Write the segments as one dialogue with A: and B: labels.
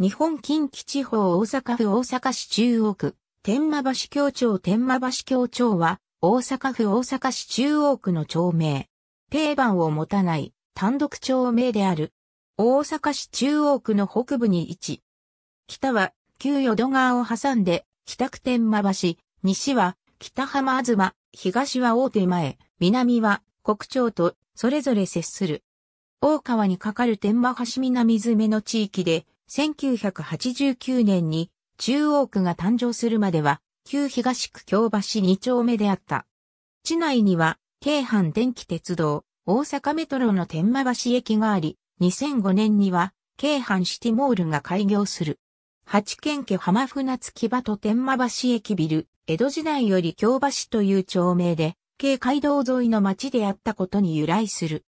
A: 日本近畿地方大阪府大阪市中央区、天満橋協調天満橋協調は、大阪府大阪市中央区の町名。定番を持たない単独町名である。大阪市中央区の北部に位置。北は旧淀川を挟んで、北区天満橋、西は北浜東、東は大手前、南は国町とそれぞれ接する。大川に架かる天満橋南詰の地域で、1989年に中央区が誕生するまでは、旧東区京橋2丁目であった。地内には、京阪電気鉄道、大阪メトロの天満橋駅があり、2005年には、京阪シティモールが開業する。八軒家浜船月場と天満橋駅ビル、江戸時代より京橋という町名で、京街道沿いの町であったことに由来する。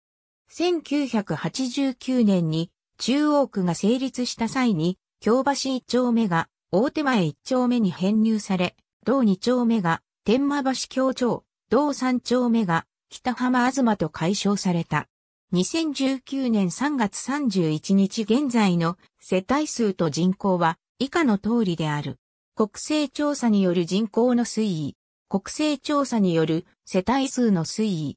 A: 1989年に中央区が成立した際に、京橋1丁目が大手前1丁目に編入され、同2丁目が天満橋京町、同3丁目が北浜東と解消された。2019年3月31日現在の世帯数と人口は以下の通りである。国勢調査による人口の推移、国勢調査による世帯数の推移、